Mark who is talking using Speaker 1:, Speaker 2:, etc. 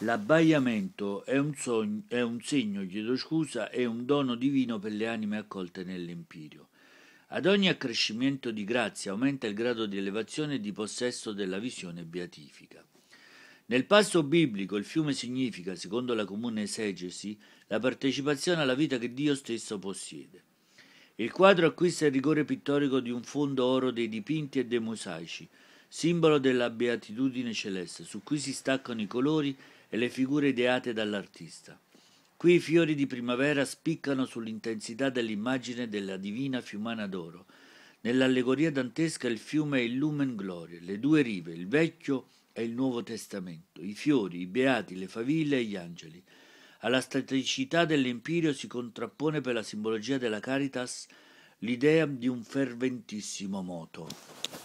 Speaker 1: L'abbaiamento è un, sogno, è un segno, chiedo scusa, è un dono divino per le anime accolte nell'empirio. Ad ogni accrescimento di grazia aumenta il grado di elevazione e di possesso della visione beatifica. Nel passo biblico il fiume significa, secondo la comune esegesi, la partecipazione alla vita che Dio stesso possiede. Il quadro acquista il rigore pittorico di un fondo oro dei dipinti e dei mosaici, simbolo della beatitudine celeste, su cui si staccano i colori e le figure ideate dall'artista. Qui i fiori di primavera spiccano sull'intensità dell'immagine della divina fiumana d'oro. Nell'allegoria dantesca il fiume è il lumen gloria, le due rive, il vecchio e il nuovo testamento, i fiori, i beati, le faville e gli angeli. Alla staticità dell'empirio si contrappone per la simbologia della caritas l'idea di un ferventissimo moto.